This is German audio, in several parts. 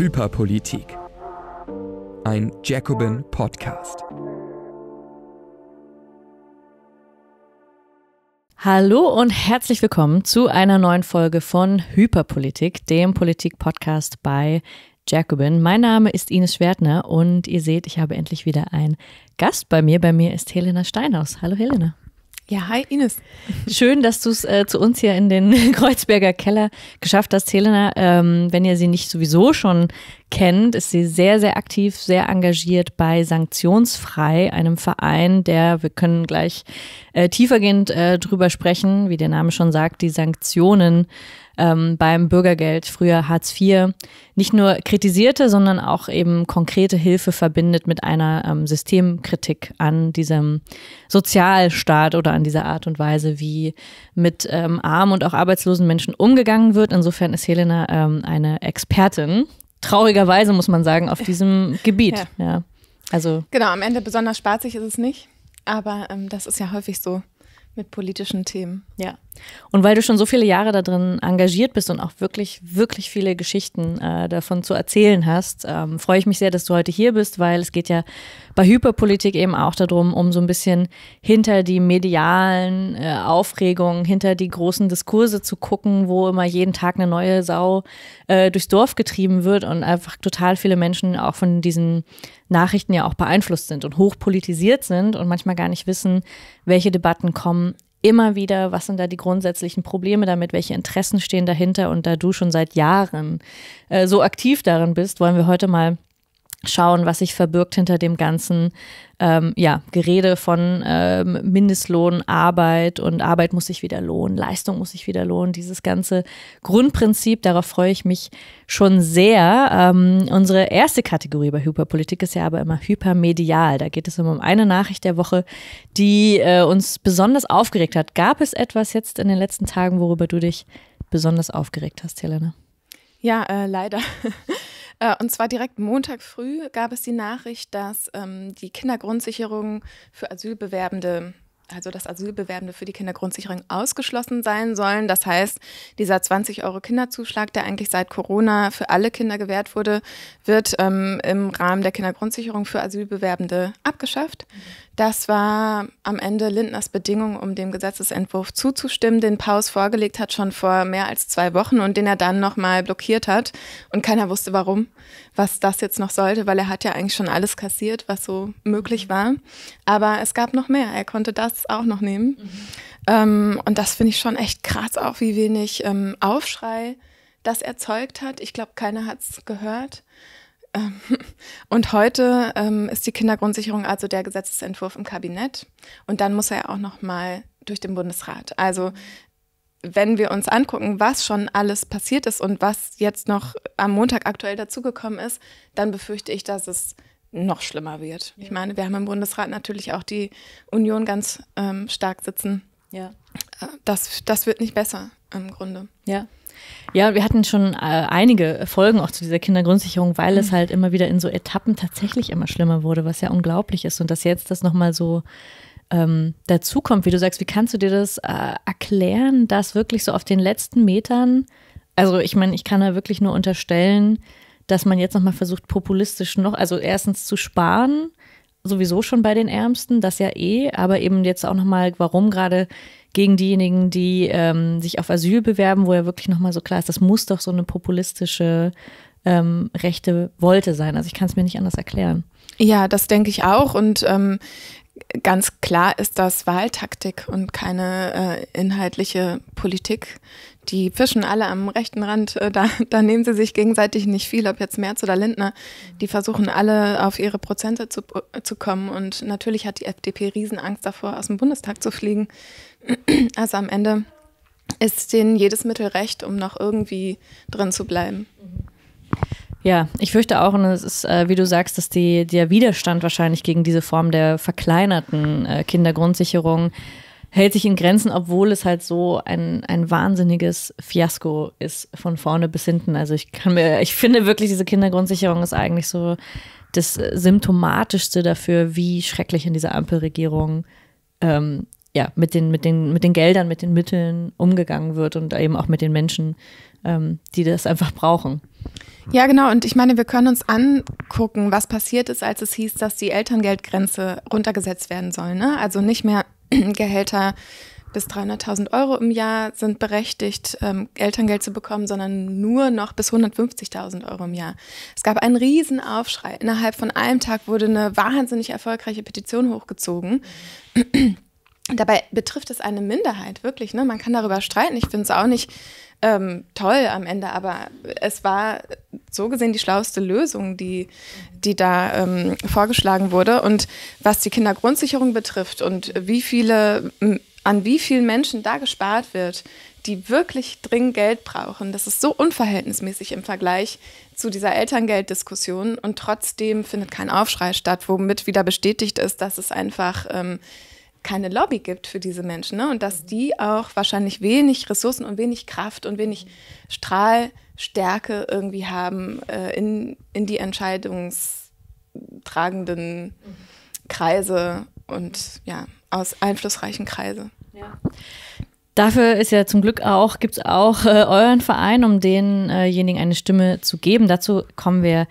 Hyperpolitik. Ein Jacobin Podcast. Hallo und herzlich willkommen zu einer neuen Folge von Hyperpolitik, dem Politik-Podcast bei Jacobin. Mein Name ist Ines Schwertner und ihr seht, ich habe endlich wieder einen Gast bei mir. Bei mir ist Helena Steinhaus. Hallo Helena. Ja, hi Ines. Schön, dass du es äh, zu uns hier in den Kreuzberger Keller geschafft hast, Helena. Ähm, wenn ihr sie nicht sowieso schon kennt, ist sie sehr, sehr aktiv, sehr engagiert bei Sanktionsfrei, einem Verein, der, wir können gleich äh, tiefergehend äh, drüber sprechen, wie der Name schon sagt, die Sanktionen ähm, beim Bürgergeld, früher Hartz IV, nicht nur kritisierte, sondern auch eben konkrete Hilfe verbindet mit einer ähm, Systemkritik an diesem Sozialstaat oder an dieser Art und Weise, wie mit ähm, armen und auch arbeitslosen Menschen umgegangen wird. Insofern ist Helena ähm, eine Expertin, traurigerweise muss man sagen, auf diesem Gebiet. Ja. ja. Also genau, am Ende besonders spaßig ist es nicht, aber ähm, das ist ja häufig so mit politischen Themen. Ja. Und weil du schon so viele Jahre darin engagiert bist und auch wirklich, wirklich viele Geschichten äh, davon zu erzählen hast, ähm, freue ich mich sehr, dass du heute hier bist, weil es geht ja bei Hyperpolitik eben auch darum, um so ein bisschen hinter die medialen äh, Aufregungen, hinter die großen Diskurse zu gucken, wo immer jeden Tag eine neue Sau äh, durchs Dorf getrieben wird und einfach total viele Menschen auch von diesen Nachrichten ja auch beeinflusst sind und hochpolitisiert sind und manchmal gar nicht wissen, welche Debatten kommen immer wieder, was sind da die grundsätzlichen Probleme damit, welche Interessen stehen dahinter. Und da du schon seit Jahren äh, so aktiv darin bist, wollen wir heute mal schauen, was sich verbirgt hinter dem ganzen ähm, ja, Gerede von ähm, Mindestlohn, Arbeit und Arbeit muss sich wieder lohnen, Leistung muss sich wieder lohnen. Dieses ganze Grundprinzip, darauf freue ich mich schon sehr. Ähm, unsere erste Kategorie bei Hyperpolitik ist ja aber immer hypermedial. Da geht es immer um eine Nachricht der Woche, die äh, uns besonders aufgeregt hat. Gab es etwas jetzt in den letzten Tagen, worüber du dich besonders aufgeregt hast, Helene? Ja, äh, leider. Äh, und zwar direkt Montag früh gab es die Nachricht, dass ähm, die Kindergrundsicherung für Asylbewerbende also dass Asylbewerbende für die Kindergrundsicherung ausgeschlossen sein sollen. Das heißt, dieser 20 Euro Kinderzuschlag, der eigentlich seit Corona für alle Kinder gewährt wurde, wird ähm, im Rahmen der Kindergrundsicherung für Asylbewerbende abgeschafft. Mhm. Das war am Ende Lindners Bedingung, um dem Gesetzesentwurf zuzustimmen, den Paus vorgelegt hat schon vor mehr als zwei Wochen und den er dann nochmal blockiert hat. Und keiner wusste warum, was das jetzt noch sollte, weil er hat ja eigentlich schon alles kassiert, was so möglich war. Aber es gab noch mehr. Er konnte das auch noch nehmen. Mhm. Ähm, und das finde ich schon echt krass, auch wie wenig ähm, Aufschrei das erzeugt hat. Ich glaube, keiner hat es gehört. Und heute ähm, ist die Kindergrundsicherung also der Gesetzesentwurf im Kabinett. Und dann muss er ja auch noch mal durch den Bundesrat. Also wenn wir uns angucken, was schon alles passiert ist und was jetzt noch am Montag aktuell dazugekommen ist, dann befürchte ich, dass es noch schlimmer wird. Ja. Ich meine, wir haben im Bundesrat natürlich auch die Union ganz ähm, stark sitzen. Ja. Äh, das, das wird nicht besser im Grunde. Ja. Ja, wir hatten schon äh, einige Folgen auch zu dieser Kindergrundsicherung, weil mhm. es halt immer wieder in so Etappen tatsächlich immer schlimmer wurde, was ja unglaublich ist. Und dass jetzt das nochmal so ähm, dazu wie du sagst, wie kannst du dir das äh, erklären, dass wirklich so auf den letzten Metern, also ich meine, ich kann da wirklich nur unterstellen, dass man jetzt nochmal versucht, populistisch noch, also erstens zu sparen sowieso schon bei den Ärmsten, das ja eh, aber eben jetzt auch nochmal, warum gerade gegen diejenigen, die ähm, sich auf Asyl bewerben, wo ja wirklich nochmal so klar ist, das muss doch so eine populistische ähm, rechte Wolte sein. Also ich kann es mir nicht anders erklären. Ja, das denke ich auch. Und ähm, ganz klar ist das Wahltaktik und keine äh, inhaltliche Politik. Die fischen alle am rechten Rand, äh, da, da nehmen sie sich gegenseitig nicht viel, ob jetzt Merz oder Lindner. Die versuchen alle auf ihre Prozente zu, äh, zu kommen und natürlich hat die FDP Riesenangst davor, aus dem Bundestag zu fliegen. Also am Ende ist denen jedes Mittel recht, um noch irgendwie drin zu bleiben. Mhm. Ja, ich fürchte auch, und es ist, äh, wie du sagst, dass die, der Widerstand wahrscheinlich gegen diese Form der verkleinerten äh, Kindergrundsicherung hält sich in Grenzen, obwohl es halt so ein, ein wahnsinniges Fiasko ist von vorne bis hinten. Also ich kann mir, ich finde wirklich, diese Kindergrundsicherung ist eigentlich so das äh, Symptomatischste dafür, wie schrecklich in dieser Ampelregierung ähm, ja, mit den, mit, den, mit den Geldern, mit den Mitteln umgegangen wird und eben auch mit den Menschen, ähm, die das einfach brauchen. Ja, genau. Und ich meine, wir können uns angucken, was passiert ist, als es hieß, dass die Elterngeldgrenze runtergesetzt werden soll. Ne? Also nicht mehr Gehälter bis 300.000 Euro im Jahr sind berechtigt, ähm, Elterngeld zu bekommen, sondern nur noch bis 150.000 Euro im Jahr. Es gab einen riesen Aufschrei. Innerhalb von einem Tag wurde eine wahnsinnig erfolgreiche Petition hochgezogen. Dabei betrifft es eine Minderheit, wirklich. Ne? Man kann darüber streiten. Ich finde es auch nicht ähm, toll am Ende, aber es war so gesehen die schlauste Lösung, die, die da ähm, vorgeschlagen wurde. Und was die Kindergrundsicherung betrifft und wie viele, an wie vielen Menschen da gespart wird, die wirklich dringend Geld brauchen, das ist so unverhältnismäßig im Vergleich zu dieser Elterngelddiskussion. Und trotzdem findet kein Aufschrei statt, womit wieder bestätigt ist, dass es einfach ähm, keine Lobby gibt für diese Menschen ne? und dass mhm. die auch wahrscheinlich wenig Ressourcen und wenig Kraft und wenig mhm. Strahlstärke irgendwie haben äh, in, in die entscheidungstragenden mhm. Kreise und ja, aus einflussreichen Kreise. Ja. Dafür ist ja zum Glück auch, gibt es auch äh, euren Verein, um denjenigen äh eine Stimme zu geben. Dazu kommen wir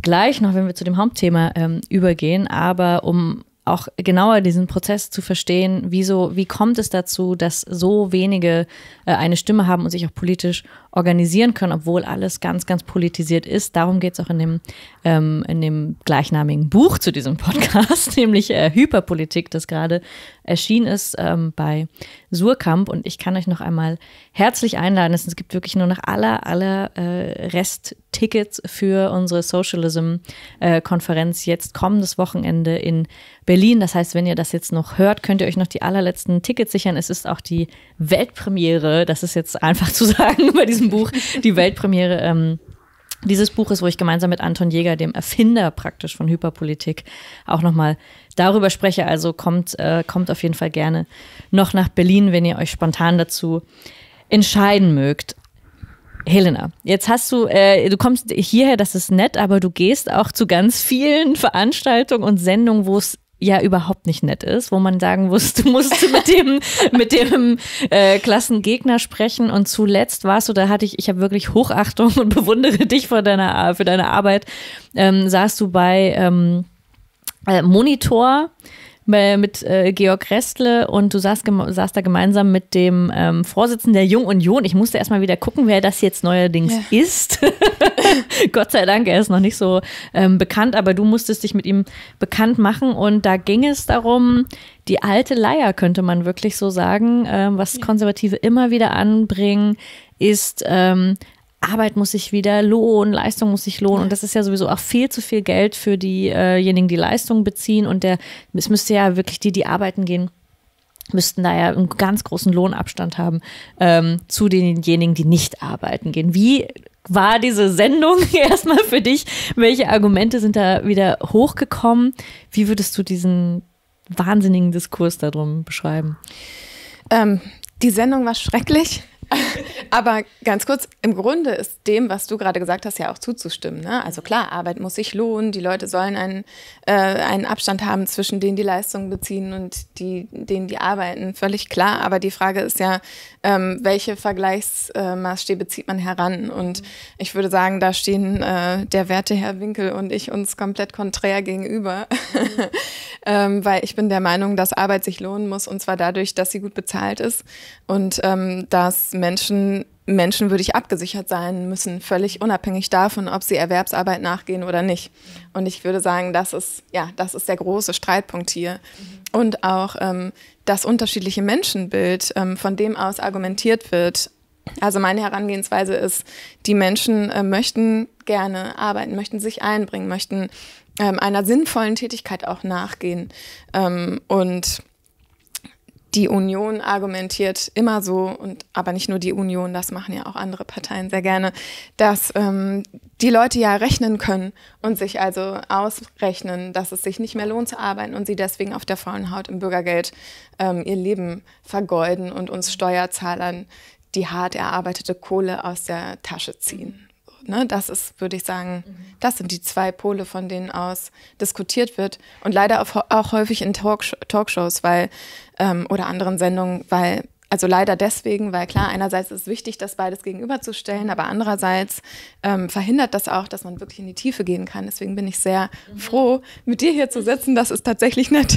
gleich noch, wenn wir zu dem Hauptthema ähm, übergehen. Aber um auch genauer diesen Prozess zu verstehen, wieso, wie kommt es dazu, dass so wenige äh, eine Stimme haben und sich auch politisch organisieren können, obwohl alles ganz, ganz politisiert ist. Darum geht es auch in dem, ähm, in dem gleichnamigen Buch zu diesem Podcast, nämlich äh, Hyperpolitik, das gerade erschienen ist ähm, bei Surkamp. Und ich kann euch noch einmal herzlich einladen. Es gibt wirklich nur noch aller, aller äh, Resttickets für unsere Socialism-Konferenz äh, jetzt kommendes Wochenende in Berlin. Das heißt, wenn ihr das jetzt noch hört, könnt ihr euch noch die allerletzten Tickets sichern. Es ist auch die Weltpremiere, das ist jetzt einfach zu sagen bei diesem diesem Buch die Weltpremiere ähm, dieses Buches, wo ich gemeinsam mit Anton Jäger, dem Erfinder praktisch von Hyperpolitik, auch nochmal darüber spreche. Also kommt, äh, kommt auf jeden Fall gerne noch nach Berlin, wenn ihr euch spontan dazu entscheiden mögt. Helena, jetzt hast du, äh, du kommst hierher, das ist nett, aber du gehst auch zu ganz vielen Veranstaltungen und Sendungen, wo es ja überhaupt nicht nett ist, wo man sagen muss, du musst mit dem, mit dem äh, Klassengegner sprechen und zuletzt warst du, da hatte ich, ich habe wirklich Hochachtung und bewundere dich für deine, für deine Arbeit, ähm, saß du bei ähm, äh, Monitor äh, mit äh, Georg Restle und du saßt, saßt da gemeinsam mit dem ähm, Vorsitzenden der Jung Union. Ich musste erstmal wieder gucken, wer das jetzt neuerdings ja. ist. Gott sei Dank, er ist noch nicht so ähm, bekannt, aber du musstest dich mit ihm bekannt machen und da ging es darum, die alte Leier, könnte man wirklich so sagen, ähm, was Konservative immer wieder anbringen, ist ähm, Arbeit muss sich wieder lohnen, Leistung muss sich lohnen. Und das ist ja sowieso auch viel zu viel Geld für diejenigen, die Leistungen beziehen. Und der, es müsste ja wirklich die, die arbeiten gehen, müssten da ja einen ganz großen Lohnabstand haben ähm, zu denjenigen, die nicht arbeiten gehen. Wie war diese Sendung erstmal für dich? Welche Argumente sind da wieder hochgekommen? Wie würdest du diesen wahnsinnigen Diskurs darum beschreiben? Ähm, die Sendung war schrecklich. Aber ganz kurz, im Grunde ist dem, was du gerade gesagt hast, ja auch zuzustimmen. Ne? Also klar, Arbeit muss sich lohnen, die Leute sollen einen, äh, einen Abstand haben zwischen denen, die Leistungen beziehen und die, denen, die arbeiten. Völlig klar. Aber die Frage ist ja, ähm, welche Vergleichsmaßstäbe äh, zieht man heran? Und mhm. ich würde sagen, da stehen äh, der Werte Herr Winkel und ich uns komplett konträr gegenüber. Mhm. ähm, weil ich bin der Meinung, dass Arbeit sich lohnen muss und zwar dadurch, dass sie gut bezahlt ist und ähm, dass Menschen menschenwürdig abgesichert sein müssen, völlig unabhängig davon, ob sie Erwerbsarbeit nachgehen oder nicht. Und ich würde sagen, das ist, ja, das ist der große Streitpunkt hier. Mhm. Und auch ähm, das unterschiedliche Menschenbild, ähm, von dem aus argumentiert wird. Also meine Herangehensweise ist, die Menschen äh, möchten gerne arbeiten, möchten sich einbringen, möchten ähm, einer sinnvollen Tätigkeit auch nachgehen. Ähm, und die Union argumentiert immer so, und aber nicht nur die Union, das machen ja auch andere Parteien sehr gerne, dass ähm, die Leute ja rechnen können und sich also ausrechnen, dass es sich nicht mehr lohnt zu arbeiten und sie deswegen auf der faulen Haut im Bürgergeld ähm, ihr Leben vergeuden und uns Steuerzahlern die hart erarbeitete Kohle aus der Tasche ziehen. Ne, das ist, würde ich sagen, mhm. das sind die zwei Pole, von denen aus diskutiert wird und leider auch häufig in Talkshows, weil ähm, oder anderen Sendungen, weil also leider deswegen, weil klar, einerseits ist es wichtig, das beides gegenüberzustellen, aber andererseits ähm, verhindert das auch, dass man wirklich in die Tiefe gehen kann. Deswegen bin ich sehr mhm. froh, mit dir hier zu sitzen. Das ist tatsächlich nett.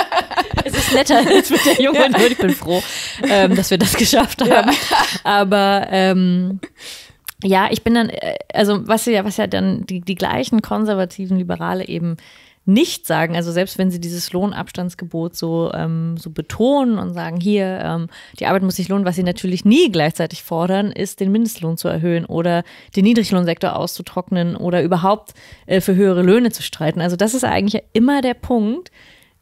es ist netter als mit der jungen ja. Ich bin froh, ähm, dass wir das geschafft haben. Ja. Aber ähm, ja, ich bin dann, äh, also was ja, was ja dann die, die gleichen konservativen Liberale eben nicht sagen, also selbst wenn sie dieses Lohnabstandsgebot so, ähm, so betonen und sagen, hier, ähm, die Arbeit muss sich lohnen, was sie natürlich nie gleichzeitig fordern, ist den Mindestlohn zu erhöhen oder den Niedriglohnsektor auszutrocknen oder überhaupt äh, für höhere Löhne zu streiten. Also das ist eigentlich immer der Punkt,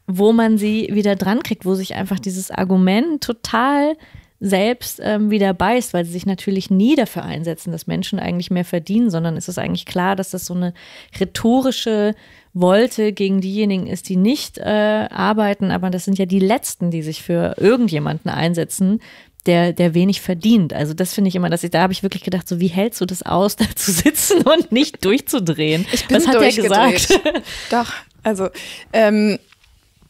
wo man sie wieder drankriegt, wo sich einfach dieses Argument total selbst ähm, wieder beißt, weil sie sich natürlich nie dafür einsetzen, dass Menschen eigentlich mehr verdienen, sondern es ist eigentlich klar, dass das so eine rhetorische wollte, gegen diejenigen ist, die nicht äh, arbeiten. Aber das sind ja die Letzten, die sich für irgendjemanden einsetzen, der, der wenig verdient. Also das finde ich immer, dass ich, da habe ich wirklich gedacht, so wie hältst du das aus, da zu sitzen und nicht durchzudrehen? Ich bin Was hat er gesagt? Doch, also ähm,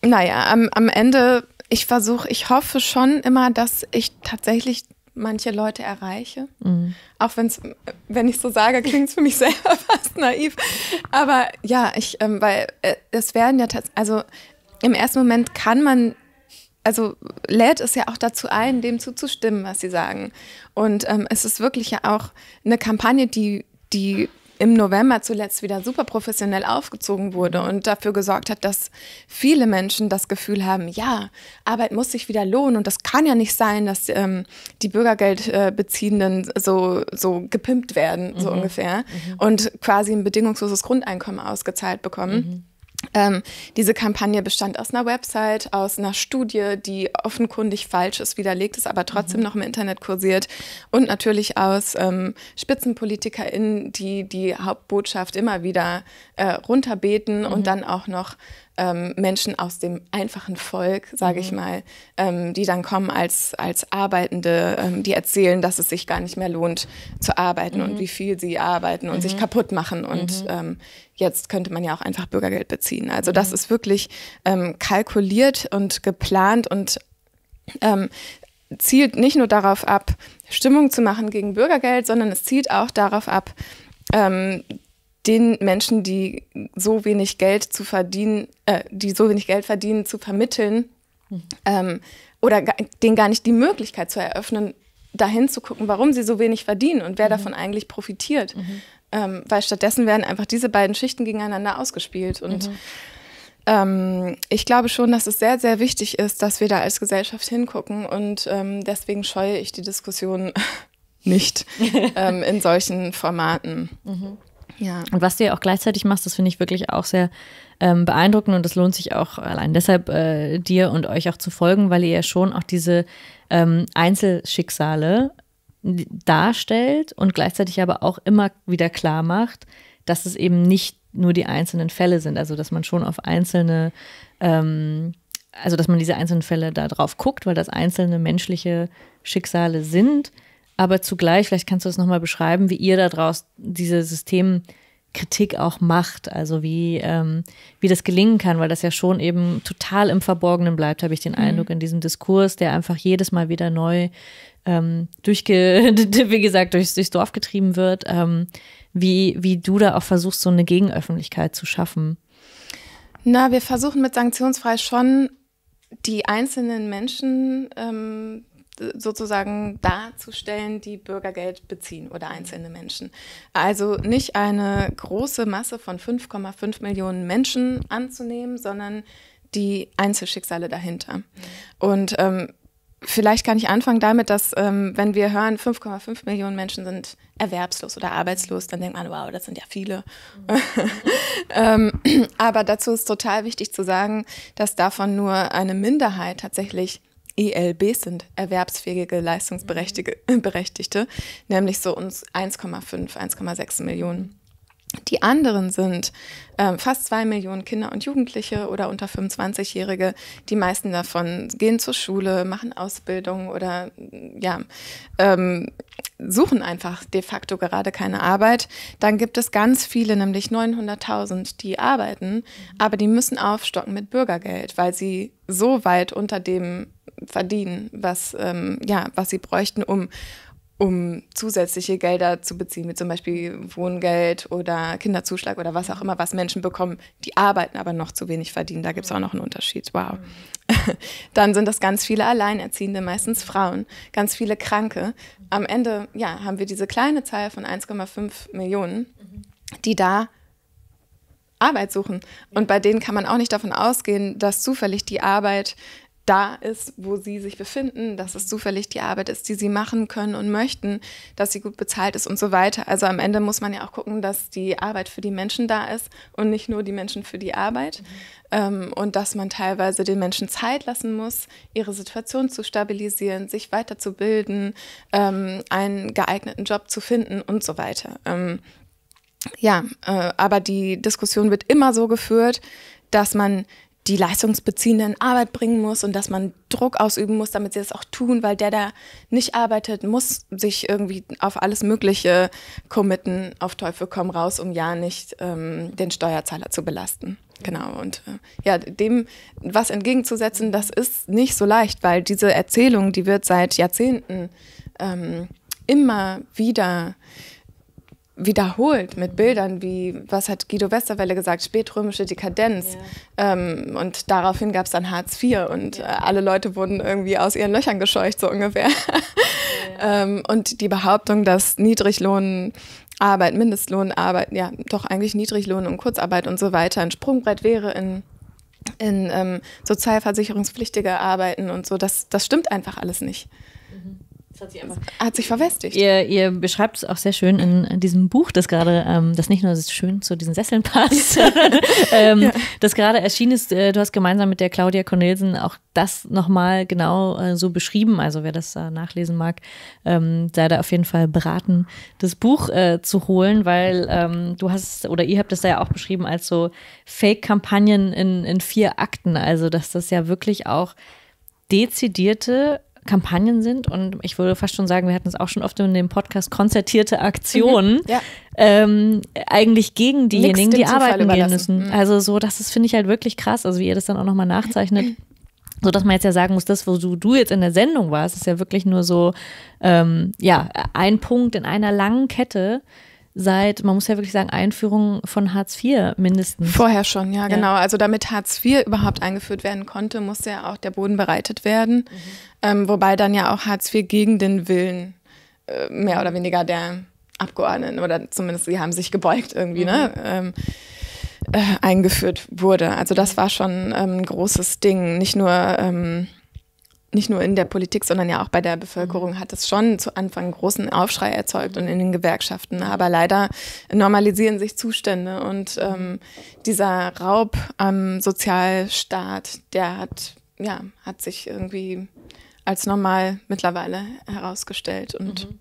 naja, am, am Ende, ich versuche, ich hoffe schon immer, dass ich tatsächlich manche Leute erreiche. Mhm. Auch es, wenn ich so sage, klingt es für mich selber fast naiv. Aber ja, ich, ähm, weil äh, es werden ja tatsächlich, also im ersten Moment kann man, also lädt es ja auch dazu ein, dem zuzustimmen, was sie sagen. Und ähm, es ist wirklich ja auch eine Kampagne, die, die im November zuletzt wieder super professionell aufgezogen wurde und dafür gesorgt hat, dass viele Menschen das Gefühl haben, ja, Arbeit muss sich wieder lohnen und das kann ja nicht sein, dass ähm, die Bürgergeldbeziehenden äh, so, so gepimpt werden, so mhm. ungefähr, mhm. und quasi ein bedingungsloses Grundeinkommen ausgezahlt bekommen. Mhm. Ähm, diese Kampagne bestand aus einer Website, aus einer Studie, die offenkundig falsch ist, widerlegt ist, aber trotzdem mhm. noch im Internet kursiert und natürlich aus ähm, SpitzenpolitikerInnen, die die Hauptbotschaft immer wieder äh, runterbeten mhm. und dann auch noch ähm, Menschen aus dem einfachen Volk, sage ich mhm. mal, ähm, die dann kommen als, als Arbeitende, ähm, die erzählen, dass es sich gar nicht mehr lohnt zu arbeiten mhm. und wie viel sie arbeiten und mhm. sich kaputt machen. Und mhm. Ähm, jetzt könnte man ja auch einfach Bürgergeld beziehen. Also das mhm. ist wirklich ähm, kalkuliert und geplant und ähm, zielt nicht nur darauf ab, Stimmung zu machen gegen Bürgergeld, sondern es zielt auch darauf ab, den Menschen, die so wenig Geld zu verdienen, äh, die so wenig Geld verdienen, zu vermitteln ähm, oder denen gar nicht die Möglichkeit zu eröffnen, dahin zu gucken, warum sie so wenig verdienen und wer mhm. davon eigentlich profitiert. Mhm. Ähm, weil stattdessen werden einfach diese beiden Schichten gegeneinander ausgespielt. Und mhm. ähm, ich glaube schon, dass es sehr, sehr wichtig ist, dass wir da als Gesellschaft hingucken. Und ähm, deswegen scheue ich die Diskussion nicht ähm, in solchen Formaten. Mhm. Ja. Und was du ja auch gleichzeitig machst, das finde ich wirklich auch sehr ähm, beeindruckend und das lohnt sich auch allein deshalb äh, dir und euch auch zu folgen, weil ihr ja schon auch diese ähm, Einzelschicksale darstellt und gleichzeitig aber auch immer wieder klar macht, dass es eben nicht nur die einzelnen Fälle sind, also dass man schon auf einzelne, ähm, also dass man diese einzelnen Fälle da drauf guckt, weil das einzelne menschliche Schicksale sind aber zugleich, vielleicht kannst du das nochmal beschreiben, wie ihr daraus diese Systemkritik auch macht, also wie, ähm, wie das gelingen kann, weil das ja schon eben total im Verborgenen bleibt, habe ich den mhm. Eindruck, in diesem Diskurs, der einfach jedes Mal wieder neu ähm, durchge wie gesagt, durchs, durchs Dorf getrieben wird, ähm, wie, wie du da auch versuchst, so eine Gegenöffentlichkeit zu schaffen. Na, wir versuchen mit Sanktionsfrei schon die einzelnen Menschen ähm, sozusagen darzustellen, die Bürgergeld beziehen oder einzelne Menschen. Also nicht eine große Masse von 5,5 Millionen Menschen anzunehmen, sondern die Einzelschicksale dahinter. Mhm. Und ähm, vielleicht kann ich anfangen damit, dass ähm, wenn wir hören, 5,5 Millionen Menschen sind erwerbslos oder arbeitslos, dann denkt man, wow, das sind ja viele. Mhm. ähm, aber dazu ist total wichtig zu sagen, dass davon nur eine Minderheit tatsächlich ELB sind, erwerbsfähige Leistungsberechtigte, mhm. nämlich so uns 1,5, 1,6 Millionen. Die anderen sind äh, fast zwei Millionen Kinder und Jugendliche oder unter 25-Jährige. Die meisten davon gehen zur Schule, machen Ausbildung oder ja, ähm, suchen einfach de facto gerade keine Arbeit. Dann gibt es ganz viele, nämlich 900.000, die arbeiten, mhm. aber die müssen aufstocken mit Bürgergeld, weil sie so weit unter dem verdienen, was, ähm, ja, was sie bräuchten, um, um zusätzliche Gelder zu beziehen, wie zum Beispiel Wohngeld oder Kinderzuschlag oder was auch immer, was Menschen bekommen, die arbeiten, aber noch zu wenig verdienen. Da gibt es auch noch einen Unterschied. Wow. Dann sind das ganz viele Alleinerziehende, meistens Frauen, ganz viele Kranke. Am Ende ja, haben wir diese kleine Zahl von 1,5 Millionen, die da Arbeit suchen. Und bei denen kann man auch nicht davon ausgehen, dass zufällig die Arbeit da ist, wo sie sich befinden, dass es zufällig die Arbeit ist, die sie machen können und möchten, dass sie gut bezahlt ist und so weiter. Also am Ende muss man ja auch gucken, dass die Arbeit für die Menschen da ist und nicht nur die Menschen für die Arbeit. Mhm. Ähm, und dass man teilweise den Menschen Zeit lassen muss, ihre Situation zu stabilisieren, sich weiterzubilden, ähm, einen geeigneten Job zu finden und so weiter. Ähm, ja, äh, aber die Diskussion wird immer so geführt, dass man die leistungsbeziehenden Arbeit bringen muss und dass man Druck ausüben muss, damit sie das auch tun, weil der der nicht arbeitet, muss sich irgendwie auf alles Mögliche committen, auf Teufel komm raus, um ja nicht ähm, den Steuerzahler zu belasten. Genau. Und äh, ja, dem was entgegenzusetzen, das ist nicht so leicht, weil diese Erzählung, die wird seit Jahrzehnten ähm, immer wieder wiederholt mit Bildern wie, was hat Guido Westerwelle gesagt, spätrömische Dekadenz. Ja. Ähm, und daraufhin gab es dann Hartz IV und ja. äh, alle Leute wurden irgendwie aus ihren Löchern gescheucht, so ungefähr. Ja. ähm, und die Behauptung, dass Niedriglohn. Arbeit, Mindestlohn, Arbeit, ja, doch eigentlich Niedriglohn und Kurzarbeit und so weiter ein Sprungbrett wäre in in ähm, sozialversicherungspflichtige Arbeiten und so, das, das stimmt einfach alles nicht. Hat sich, einfach hat sich verwestigt. Ihr, ihr beschreibt es auch sehr schön in, in diesem Buch, das gerade, ähm, das nicht nur schön zu diesen Sesseln passt, ähm, ja. das gerade erschienen ist. Äh, du hast gemeinsam mit der Claudia Cornelsen auch das nochmal genau äh, so beschrieben. Also wer das äh, nachlesen mag, ähm, sei da auf jeden Fall beraten, das Buch äh, zu holen, weil ähm, du hast oder ihr habt das ja auch beschrieben als so Fake-Kampagnen in, in vier Akten. Also dass das ja wirklich auch dezidierte Kampagnen sind und ich würde fast schon sagen, wir hatten es auch schon oft in dem Podcast, konzertierte Aktionen mhm, ja. ähm, eigentlich gegen diejenigen, die arbeiten gehen müssen. Mhm. Also so, das ist, finde ich halt wirklich krass, also wie ihr das dann auch nochmal nachzeichnet. So dass man jetzt ja sagen muss, das, wo du, du jetzt in der Sendung warst, ist ja wirklich nur so, ähm, ja, ein Punkt in einer langen Kette, seit, man muss ja wirklich sagen, Einführung von Hartz IV mindestens. Vorher schon, ja, ja. genau. Also damit Hartz IV überhaupt eingeführt werden konnte, musste ja auch der Boden bereitet werden. Mhm. Ähm, wobei dann ja auch Hartz IV gegen den Willen äh, mehr oder weniger der Abgeordneten oder zumindest sie haben sich gebeugt irgendwie, ne, mhm. ne? Ähm, äh, eingeführt wurde. Also das war schon ähm, ein großes Ding. Nicht nur ähm, nicht nur in der Politik, sondern ja auch bei der Bevölkerung mhm. hat es schon zu Anfang großen Aufschrei erzeugt und in den Gewerkschaften. Aber leider normalisieren sich Zustände und mhm. ähm, dieser Raub am Sozialstaat, der hat, ja, hat sich irgendwie als normal mittlerweile herausgestellt und mhm.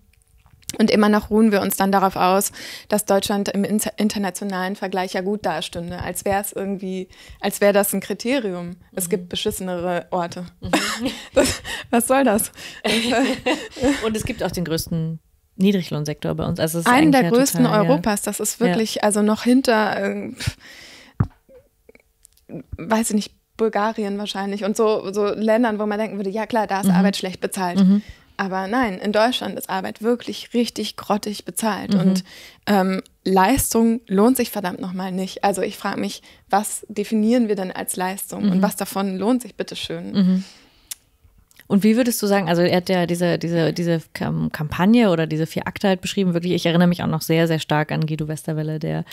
Und immer noch ruhen wir uns dann darauf aus, dass Deutschland im internationalen Vergleich ja gut dastünde, als wäre es irgendwie, als wäre das ein Kriterium. Mhm. Es gibt mhm. beschissenere Orte. Mhm. Das, was soll das? Und es gibt auch den größten Niedriglohnsektor bei uns. Also Einen der ja größten total, Europas. Das ist wirklich, ja. also noch hinter, äh, weiß ich nicht, Bulgarien wahrscheinlich und so, so Ländern, wo man denken würde, ja klar, da ist mhm. Arbeit schlecht bezahlt. Mhm. Aber nein, in Deutschland ist Arbeit wirklich richtig grottig bezahlt. Mhm. Und ähm, Leistung lohnt sich verdammt nochmal nicht. Also ich frage mich, was definieren wir denn als Leistung mhm. und was davon lohnt sich, bitteschön? Mhm. Und wie würdest du sagen, also er hat ja diese, diese, diese Kampagne oder diese vier Akte halt beschrieben, wirklich, ich erinnere mich auch noch sehr, sehr stark an Guido Westerwelle, der,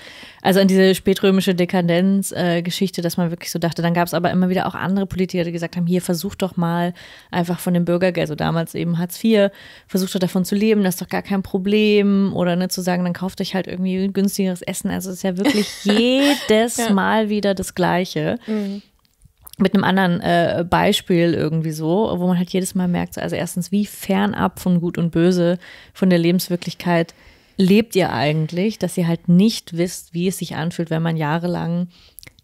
also an diese spätrömische Dekadenz-Geschichte, äh, dass man wirklich so dachte. Dann gab es aber immer wieder auch andere Politiker, die gesagt haben, hier versucht doch mal einfach von dem Bürgergeld, also damals eben Hartz IV, versucht doch davon zu leben, das ist doch gar kein Problem. Oder ne, zu sagen, dann kauft euch halt irgendwie günstigeres Essen. Also es ist ja wirklich jedes ja. Mal wieder das Gleiche. Mhm mit einem anderen äh, Beispiel irgendwie so, wo man halt jedes Mal merkt, also erstens, wie fernab von Gut und Böse, von der Lebenswirklichkeit lebt ihr eigentlich, dass ihr halt nicht wisst, wie es sich anfühlt, wenn man jahrelang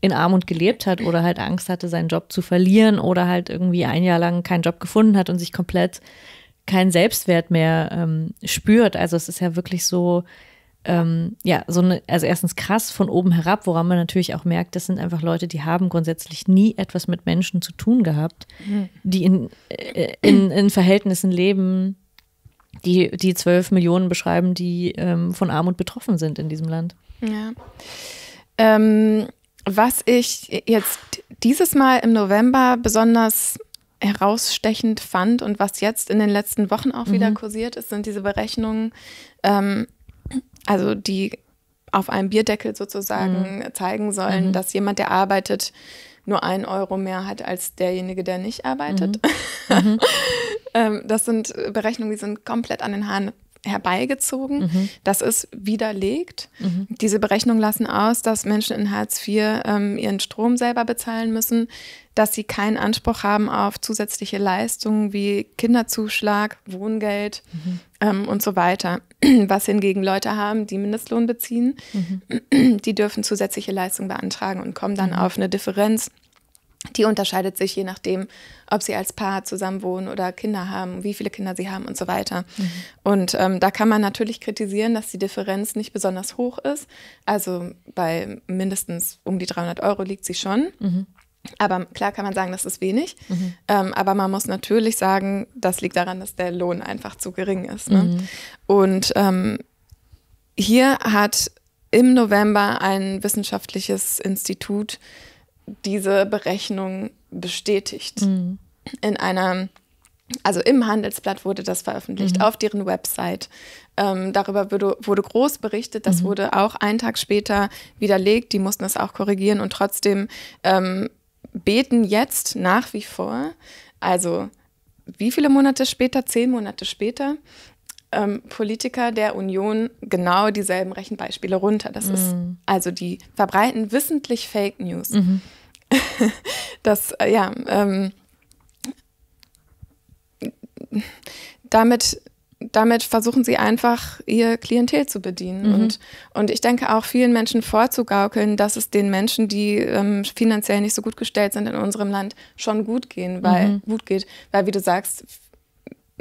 in Armut gelebt hat oder halt Angst hatte, seinen Job zu verlieren oder halt irgendwie ein Jahr lang keinen Job gefunden hat und sich komplett keinen Selbstwert mehr ähm, spürt. Also es ist ja wirklich so, ähm, ja, so eine, also erstens krass von oben herab, woran man natürlich auch merkt, das sind einfach Leute, die haben grundsätzlich nie etwas mit Menschen zu tun gehabt, hm. die in, äh, in, in Verhältnissen leben, die die zwölf Millionen beschreiben, die ähm, von Armut betroffen sind in diesem Land. Ja. Ähm, was ich jetzt dieses Mal im November besonders herausstechend fand und was jetzt in den letzten Wochen auch wieder mhm. kursiert ist, sind diese Berechnungen ähm, also die auf einem Bierdeckel sozusagen mhm. zeigen sollen, mhm. dass jemand, der arbeitet, nur einen Euro mehr hat als derjenige, der nicht arbeitet. Mhm. mhm. ähm, das sind Berechnungen, die sind komplett an den Haaren herbeigezogen. Mhm. Das ist widerlegt. Mhm. Diese Berechnungen lassen aus, dass Menschen in Hartz IV ähm, ihren Strom selber bezahlen müssen, dass sie keinen Anspruch haben auf zusätzliche Leistungen wie Kinderzuschlag, Wohngeld mhm. ähm, und so weiter. was hingegen Leute haben, die Mindestlohn beziehen, mhm. die dürfen zusätzliche Leistungen beantragen und kommen dann mhm. auf eine Differenz. Die unterscheidet sich je nachdem, ob sie als Paar zusammen wohnen oder Kinder haben, wie viele Kinder sie haben und so weiter. Mhm. Und ähm, da kann man natürlich kritisieren, dass die Differenz nicht besonders hoch ist. Also bei mindestens um die 300 Euro liegt sie schon. Mhm. Aber klar kann man sagen, das ist wenig. Mhm. Ähm, aber man muss natürlich sagen, das liegt daran, dass der Lohn einfach zu gering ist. Ne? Mhm. Und ähm, hier hat im November ein wissenschaftliches Institut diese Berechnung bestätigt. Mhm. In einer, also im Handelsblatt wurde das veröffentlicht, mhm. auf deren Website. Ähm, darüber wurde, wurde, groß berichtet, das mhm. wurde auch einen Tag später widerlegt, die mussten es auch korrigieren und trotzdem ähm, beten jetzt nach wie vor, also wie viele Monate später, zehn Monate später, ähm, Politiker der Union genau dieselben Rechenbeispiele runter. Das mhm. ist also die verbreiten wissentlich Fake News. Mhm. das äh, ja ähm, damit damit versuchen sie einfach, ihr Klientel zu bedienen. Mhm. Und, und ich denke auch vielen Menschen vorzugaukeln, dass es den Menschen, die ähm, finanziell nicht so gut gestellt sind in unserem Land, schon gut gehen, weil mhm. gut geht. Weil wie du sagst,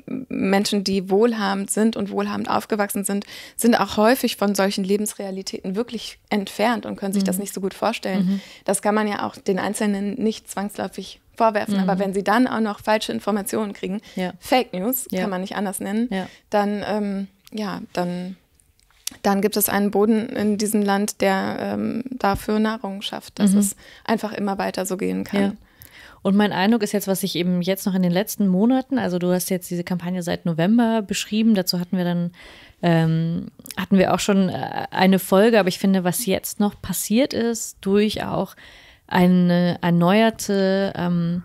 Menschen, die wohlhabend sind und wohlhabend aufgewachsen sind, sind auch häufig von solchen Lebensrealitäten wirklich entfernt und können sich mhm. das nicht so gut vorstellen. Mhm. Das kann man ja auch den Einzelnen nicht zwangsläufig vorwerfen. Mhm. Aber wenn sie dann auch noch falsche Informationen kriegen, ja. Fake News ja. kann man nicht anders nennen, ja. dann ähm, ja, dann dann gibt es einen Boden in diesem Land, der ähm, dafür Nahrung schafft, dass mhm. es einfach immer weiter so gehen kann. Und mein Eindruck ist jetzt, was ich eben jetzt noch in den letzten Monaten, also du hast jetzt diese Kampagne seit November beschrieben, dazu hatten wir dann, ähm, hatten wir auch schon äh, eine Folge, aber ich finde, was jetzt noch passiert ist, durch auch eine erneuerte ähm,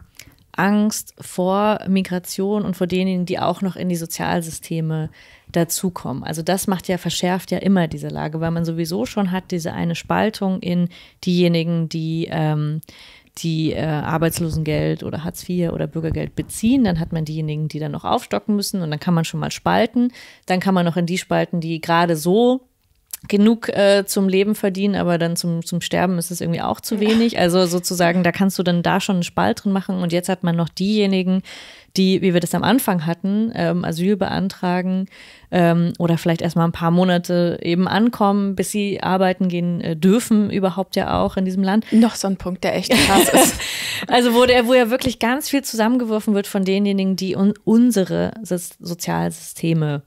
Angst vor Migration und vor denjenigen, die auch noch in die Sozialsysteme dazukommen. Also das macht ja, verschärft ja immer diese Lage, weil man sowieso schon hat diese eine Spaltung in diejenigen, die ähm, die äh, Arbeitslosengeld oder Hartz IV oder Bürgergeld beziehen. Dann hat man diejenigen, die dann noch aufstocken müssen und dann kann man schon mal spalten. Dann kann man noch in die spalten, die gerade so genug äh, zum Leben verdienen, aber dann zum, zum Sterben ist es irgendwie auch zu wenig. Also sozusagen, da kannst du dann da schon einen Spalt drin machen. Und jetzt hat man noch diejenigen, die, wie wir das am Anfang hatten, ähm, Asyl beantragen ähm, oder vielleicht erstmal ein paar Monate eben ankommen, bis sie arbeiten gehen äh, dürfen, überhaupt ja auch in diesem Land. Noch so ein Punkt, der echt krass ist. also wo, der, wo ja wirklich ganz viel zusammengeworfen wird von denjenigen, die un unsere so Sozialsysteme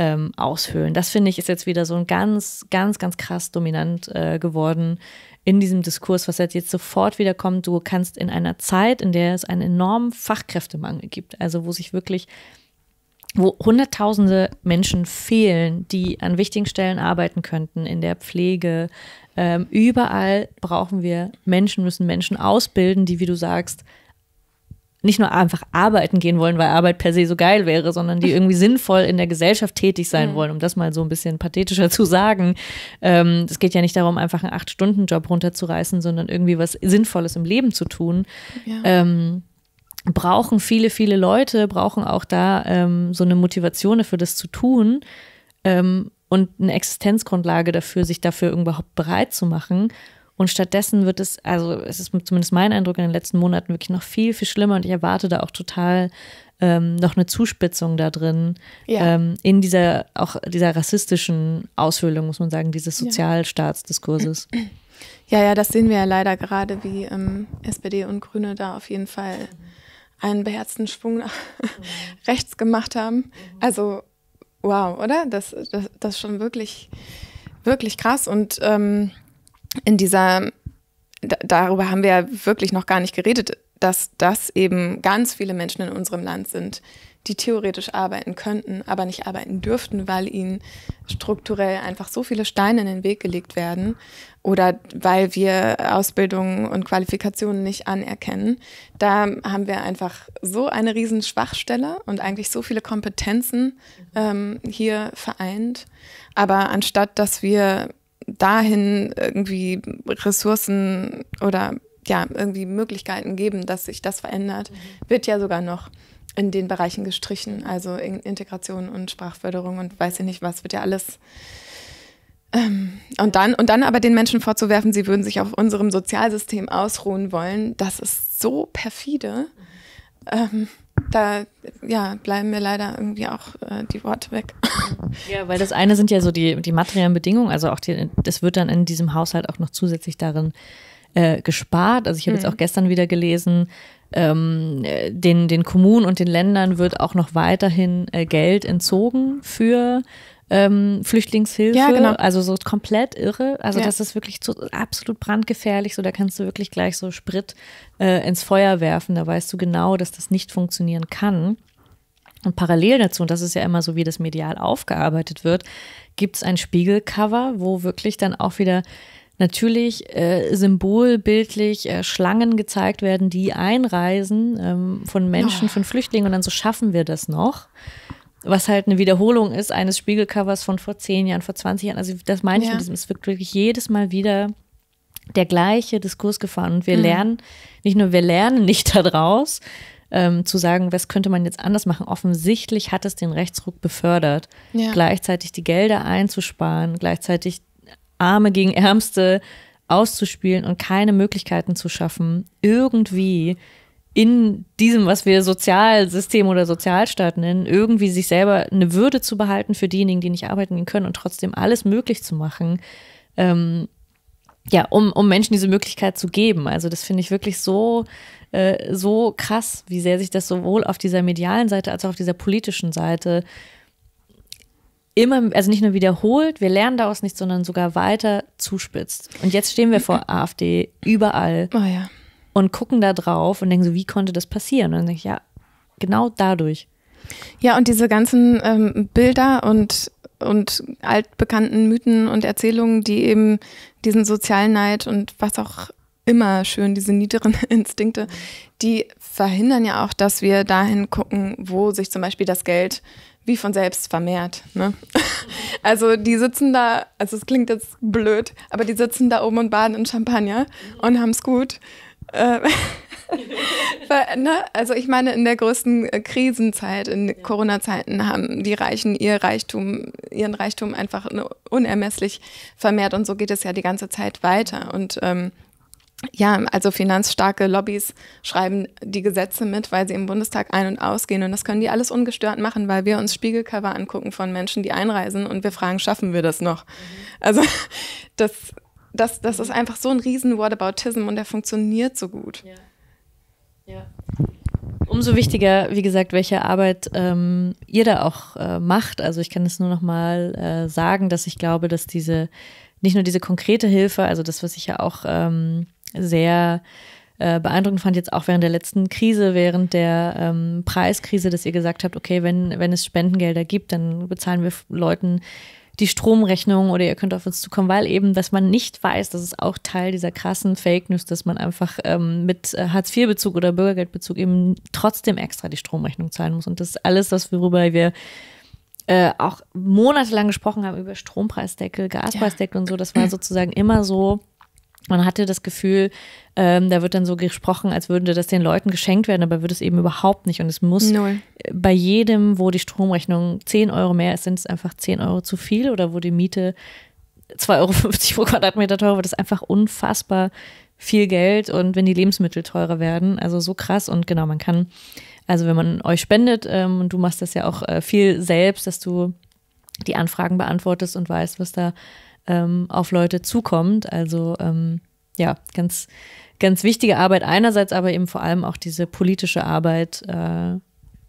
ähm, ausfüllen. Das finde ich ist jetzt wieder so ein ganz, ganz, ganz krass dominant äh, geworden in diesem Diskurs, was halt jetzt sofort wieder kommt. Du kannst in einer Zeit, in der es einen enormen Fachkräftemangel gibt, also wo sich wirklich wo Hunderttausende Menschen fehlen, die an wichtigen Stellen arbeiten könnten, in der Pflege. Ähm, überall brauchen wir Menschen, müssen Menschen ausbilden, die, wie du sagst, nicht nur einfach arbeiten gehen wollen, weil Arbeit per se so geil wäre, sondern die irgendwie sinnvoll in der Gesellschaft tätig sein mhm. wollen, um das mal so ein bisschen pathetischer zu sagen. Ähm, es geht ja nicht darum, einfach einen Acht-Stunden-Job runterzureißen, sondern irgendwie was Sinnvolles im Leben zu tun. Ja. Ähm, brauchen viele, viele Leute, brauchen auch da ähm, so eine Motivation dafür, das zu tun ähm, und eine Existenzgrundlage dafür, sich dafür überhaupt bereit zu machen. Und stattdessen wird es, also es ist zumindest mein Eindruck in den letzten Monaten wirklich noch viel, viel schlimmer und ich erwarte da auch total ähm, noch eine Zuspitzung da drin, ja. ähm, in dieser, auch dieser rassistischen Aushöhlung, muss man sagen, dieses Sozialstaatsdiskurses. Ja, ja, das sehen wir ja leider gerade, wie ähm, SPD und Grüne da auf jeden Fall einen beherzten Schwung nach rechts gemacht haben. Also, wow, oder? Das, das, das ist schon wirklich, wirklich krass und ähm, in dieser, darüber haben wir ja wirklich noch gar nicht geredet, dass das eben ganz viele Menschen in unserem Land sind, die theoretisch arbeiten könnten, aber nicht arbeiten dürften, weil ihnen strukturell einfach so viele Steine in den Weg gelegt werden oder weil wir Ausbildungen und Qualifikationen nicht anerkennen. Da haben wir einfach so eine Riesenschwachstelle und eigentlich so viele Kompetenzen ähm, hier vereint. Aber anstatt dass wir dahin irgendwie Ressourcen oder ja, irgendwie Möglichkeiten geben, dass sich das verändert, mhm. wird ja sogar noch in den Bereichen gestrichen. Also in Integration und Sprachförderung und weiß ich nicht was, wird ja alles. Ähm, und dann, und dann aber den Menschen vorzuwerfen, sie würden sich auf unserem Sozialsystem ausruhen wollen, das ist so perfide. Mhm. Ähm, da ja, bleiben mir leider irgendwie auch äh, die Worte weg. Ja, weil das eine sind ja so die, die materiellen Bedingungen, also auch die, das wird dann in diesem Haushalt auch noch zusätzlich darin äh, gespart. Also ich habe mhm. jetzt auch gestern wieder gelesen, ähm, den, den Kommunen und den Ländern wird auch noch weiterhin äh, Geld entzogen für ähm, Flüchtlingshilfe. Ja, genau. Also so komplett irre. Also ja. das ist wirklich zu, absolut brandgefährlich. So, da kannst du wirklich gleich so Sprit äh, ins Feuer werfen. Da weißt du genau, dass das nicht funktionieren kann. Und parallel dazu, und das ist ja immer so, wie das medial aufgearbeitet wird, gibt es ein Spiegelcover, wo wirklich dann auch wieder natürlich äh, symbolbildlich äh, Schlangen gezeigt werden, die einreisen ähm, von Menschen, oh. von Flüchtlingen. Und dann so schaffen wir das noch was halt eine Wiederholung ist eines Spiegelcovers von vor zehn Jahren, vor 20 Jahren. Also das meine ich ja. mit diesem, es wird wirklich jedes Mal wieder der gleiche Diskurs gefahren. Und wir mhm. lernen, nicht nur wir lernen nicht daraus, ähm, zu sagen, was könnte man jetzt anders machen. Offensichtlich hat es den Rechtsruck befördert, ja. gleichzeitig die Gelder einzusparen, gleichzeitig Arme gegen Ärmste auszuspielen und keine Möglichkeiten zu schaffen, irgendwie in diesem, was wir Sozialsystem oder Sozialstaat nennen, irgendwie sich selber eine Würde zu behalten für diejenigen, die nicht arbeiten können und trotzdem alles möglich zu machen, ähm, ja, um, um Menschen diese Möglichkeit zu geben. Also das finde ich wirklich so, äh, so krass, wie sehr sich das sowohl auf dieser medialen Seite als auch auf dieser politischen Seite immer, also nicht nur wiederholt, wir lernen daraus nichts, sondern sogar weiter zuspitzt. Und jetzt stehen wir vor AfD überall. Oh ja und gucken da drauf und denken so, wie konnte das passieren? Und dann denke ich, ja, genau dadurch. Ja, und diese ganzen ähm, Bilder und, und altbekannten Mythen und Erzählungen, die eben diesen sozialen Neid und was auch immer schön, diese niederen Instinkte, die verhindern ja auch, dass wir dahin gucken, wo sich zum Beispiel das Geld wie von selbst vermehrt. Ne? Also die sitzen da, also es klingt jetzt blöd, aber die sitzen da oben und baden in Champagner und haben es gut äh, weil, ne? Also ich meine, in der größten äh, Krisenzeit, in ja. Corona-Zeiten, haben die Reichen ihr Reichtum, ihren Reichtum einfach ne, unermesslich vermehrt und so geht es ja die ganze Zeit weiter. Und ähm, ja, also finanzstarke Lobbys schreiben die Gesetze mit, weil sie im Bundestag ein- und ausgehen. Und das können die alles ungestört machen, weil wir uns Spiegelcover angucken von Menschen, die einreisen und wir fragen, schaffen wir das noch? Mhm. Also das das, das ist mhm. einfach so ein riesen Whataboutism und der funktioniert so gut. Ja. ja. Umso wichtiger, wie gesagt, welche Arbeit ähm, ihr da auch äh, macht. Also ich kann es nur noch mal äh, sagen, dass ich glaube, dass diese, nicht nur diese konkrete Hilfe, also das, was ich ja auch ähm, sehr äh, beeindruckend fand, jetzt auch während der letzten Krise, während der ähm, Preiskrise, dass ihr gesagt habt, okay, wenn, wenn es Spendengelder gibt, dann bezahlen wir Leuten die Stromrechnung oder ihr könnt auf uns zukommen, weil eben, dass man nicht weiß, das ist auch Teil dieser krassen Fake News, dass man einfach ähm, mit äh, Hartz-IV-Bezug oder Bürgergeldbezug eben trotzdem extra die Stromrechnung zahlen muss. Und das ist alles, was worüber wir äh, auch monatelang gesprochen haben über Strompreisdeckel, Gaspreisdeckel ja. und so, das war sozusagen immer so man hatte das Gefühl, ähm, da wird dann so gesprochen, als würde das den Leuten geschenkt werden, aber wird es eben überhaupt nicht. Und es muss Null. bei jedem, wo die Stromrechnung 10 Euro mehr ist, sind es einfach 10 Euro zu viel oder wo die Miete 2,50 Euro pro Quadratmeter teurer wird, ist einfach unfassbar viel Geld. Und wenn die Lebensmittel teurer werden, also so krass. Und genau, man kann, also wenn man euch spendet, ähm, und du machst das ja auch äh, viel selbst, dass du die Anfragen beantwortest und weißt, was da ähm, auf Leute zukommt. Also ähm, ja, ganz, ganz wichtige Arbeit einerseits, aber eben vor allem auch diese politische Arbeit äh,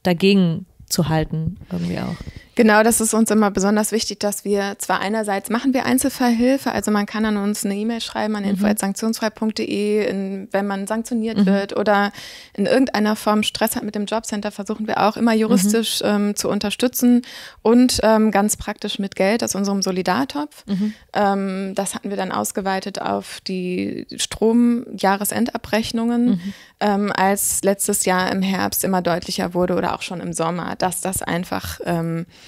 dagegen zu halten irgendwie auch. Genau, das ist uns immer besonders wichtig, dass wir zwar einerseits machen wir Einzelfallhilfe, also man kann an uns eine E-Mail schreiben an mhm. info@sanktionsfrei.de, wenn man sanktioniert mhm. wird oder in irgendeiner Form Stress hat mit dem Jobcenter, versuchen wir auch immer juristisch mhm. ähm, zu unterstützen und ähm, ganz praktisch mit Geld aus unserem Solidartopf. Mhm. Ähm, das hatten wir dann ausgeweitet auf die Stromjahresendabrechnungen, mhm. ähm, als letztes Jahr im Herbst immer deutlicher wurde oder auch schon im Sommer, dass das einfach ähm,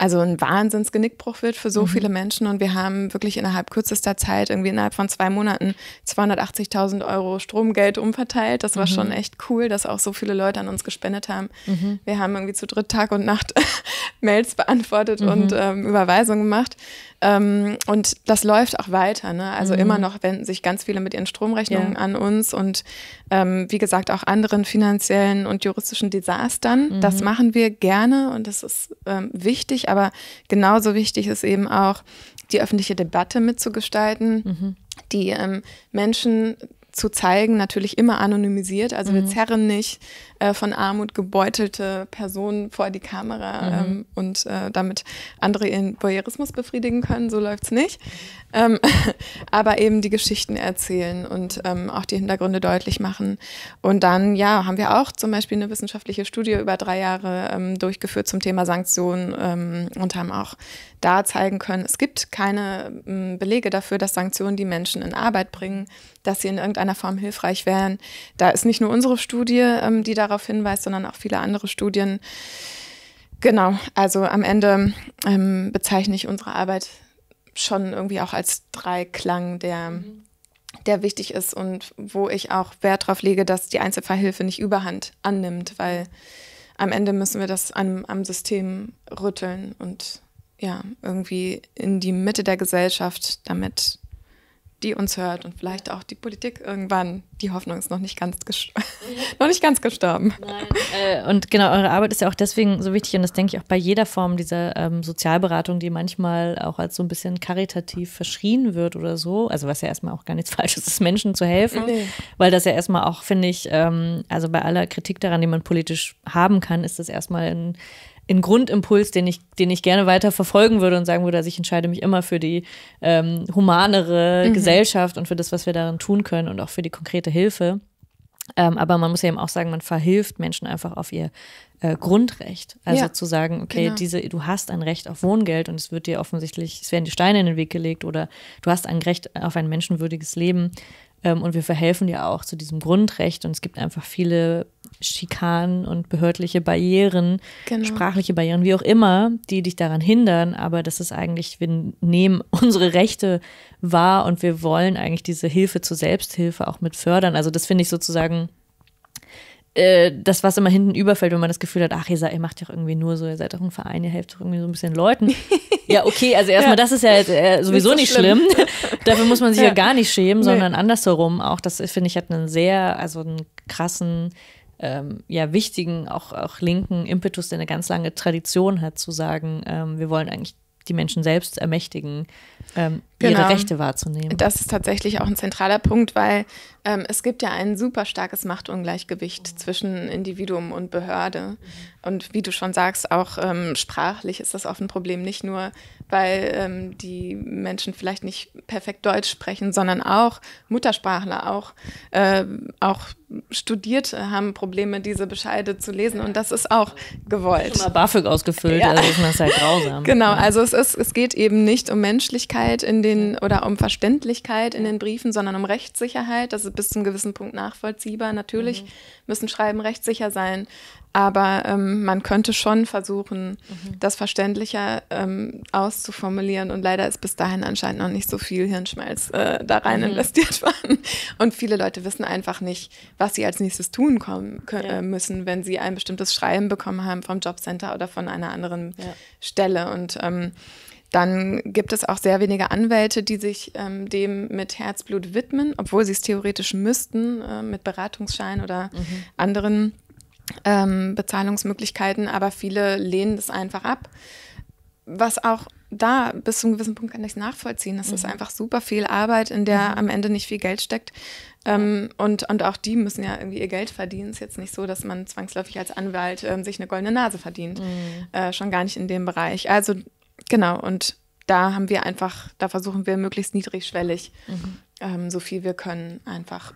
also ein Wahnsinnsgenickbruch wird für so mhm. viele Menschen. Und wir haben wirklich innerhalb kürzester Zeit, irgendwie innerhalb von zwei Monaten, 280.000 Euro Stromgeld umverteilt. Das war mhm. schon echt cool, dass auch so viele Leute an uns gespendet haben. Mhm. Wir haben irgendwie zu dritt Tag und Nacht Mails beantwortet und mhm. ähm, Überweisungen gemacht. Ähm, und das läuft auch weiter. Ne? Also mhm. immer noch wenden sich ganz viele mit ihren Stromrechnungen ja. an uns und ähm, wie gesagt auch anderen finanziellen und juristischen Desastern. Das mhm. machen wir gerne und das ist ähm, wichtig aber genauso wichtig ist eben auch, die öffentliche Debatte mitzugestalten, mhm. die ähm, Menschen zu zeigen, natürlich immer anonymisiert. Also mhm. wir zerren nicht äh, von Armut gebeutelte Personen vor die Kamera mhm. ähm, und äh, damit andere ihren Voyeurismus befriedigen können. So läuft es nicht. Ähm, aber eben die Geschichten erzählen und ähm, auch die Hintergründe deutlich machen. Und dann, ja, haben wir auch zum Beispiel eine wissenschaftliche Studie über drei Jahre ähm, durchgeführt zum Thema Sanktionen ähm, und haben auch da zeigen können, es gibt keine ähm, Belege dafür, dass Sanktionen die Menschen in Arbeit bringen, dass sie in irgendeiner Form hilfreich wären. Da ist nicht nur unsere Studie, ähm, die da darauf hinweist, sondern auch viele andere Studien. Genau, also am Ende ähm, bezeichne ich unsere Arbeit schon irgendwie auch als Dreiklang, der, mhm. der wichtig ist und wo ich auch Wert darauf lege, dass die Einzelfallhilfe nicht überhand annimmt, weil am Ende müssen wir das am, am System rütteln und ja, irgendwie in die Mitte der Gesellschaft, damit die uns hört und vielleicht auch die Politik irgendwann. Die Hoffnung ist noch nicht ganz, noch nicht ganz gestorben. Äh, und genau, eure Arbeit ist ja auch deswegen so wichtig und das denke ich auch bei jeder Form dieser ähm, Sozialberatung, die manchmal auch als so ein bisschen karitativ verschrien wird oder so. Also was ja erstmal auch gar nichts Falsches ist, Menschen zu helfen, nee. weil das ja erstmal auch, finde ich, ähm, also bei aller Kritik daran, die man politisch haben kann, ist das erstmal ein ein Grundimpuls, den ich, den ich gerne weiter verfolgen würde und sagen würde, dass also ich entscheide mich immer für die ähm, humanere mhm. Gesellschaft und für das, was wir darin tun können und auch für die konkrete Hilfe. Ähm, aber man muss ja eben auch sagen, man verhilft Menschen einfach auf ihr äh, Grundrecht. Also ja, zu sagen, okay, genau. diese, du hast ein Recht auf Wohngeld und es wird dir offensichtlich, es werden die Steine in den Weg gelegt oder du hast ein Recht auf ein menschenwürdiges Leben. Ähm, und wir verhelfen dir auch zu diesem Grundrecht. Und es gibt einfach viele Schikanen und behördliche Barrieren, genau. sprachliche Barrieren, wie auch immer, die dich daran hindern. Aber das ist eigentlich, wir nehmen unsere Rechte wahr und wir wollen eigentlich diese Hilfe zur Selbsthilfe auch mit fördern. Also das finde ich sozusagen äh, das, was immer hinten überfällt, wenn man das Gefühl hat, ach, ihr, seid, ihr macht doch irgendwie nur so, ihr seid doch ein Verein, ihr helft doch irgendwie so ein bisschen Leuten. ja, okay, also erstmal, ja. das ist ja jetzt, äh, sowieso nicht, so schlimm. schlimm. Dafür muss man sich ja, ja gar nicht schämen, nee. sondern andersherum auch. Das finde ich hat einen sehr, also einen krassen, ähm, ja, wichtigen, auch, auch linken Impetus, der eine ganz lange Tradition hat, zu sagen, ähm, wir wollen eigentlich die Menschen selbst ermächtigen, ähm, genau. ihre Rechte wahrzunehmen. Das ist tatsächlich auch ein zentraler Punkt, weil ähm, es gibt ja ein super starkes Machtungleichgewicht zwischen Individuum und Behörde. Und wie du schon sagst, auch ähm, sprachlich ist das oft ein Problem, nicht nur, weil ähm, die Menschen vielleicht nicht perfekt Deutsch sprechen, sondern auch Muttersprachler, auch, äh, auch Studierte haben Probleme, diese Bescheide zu lesen. Und das ist auch gewollt. Schon mal BAföG ausgefüllt, ja. also ist das halt, halt grausam. Genau, also es, ist, es geht eben nicht um Menschlichkeit Rechtssicherheit in den oder um Verständlichkeit in den Briefen, sondern um Rechtssicherheit. Das ist bis zu einem gewissen Punkt nachvollziehbar. Natürlich mhm. müssen Schreiben rechtssicher sein, aber ähm, man könnte schon versuchen, mhm. das verständlicher ähm, auszuformulieren. Und leider ist bis dahin anscheinend noch nicht so viel Hirnschmalz äh, da rein mhm. investiert worden. Und viele Leute wissen einfach nicht, was sie als nächstes tun kommen, ja. äh, müssen, wenn sie ein bestimmtes Schreiben bekommen haben vom Jobcenter oder von einer anderen ja. Stelle. Und ähm, dann gibt es auch sehr wenige Anwälte, die sich ähm, dem mit Herzblut widmen, obwohl sie es theoretisch müssten, äh, mit Beratungsschein oder mhm. anderen ähm, Bezahlungsmöglichkeiten, aber viele lehnen das einfach ab. Was auch da bis zu einem gewissen Punkt kann ich es nachvollziehen. Das mhm. ist einfach super viel Arbeit, in der mhm. am Ende nicht viel Geld steckt. Ähm, und, und auch die müssen ja irgendwie ihr Geld verdienen. Es ist jetzt nicht so, dass man zwangsläufig als Anwalt ähm, sich eine goldene Nase verdient. Mhm. Äh, schon gar nicht in dem Bereich. Also Genau, und da haben wir einfach, da versuchen wir möglichst niedrigschwellig, mhm. ähm, so viel wir können, einfach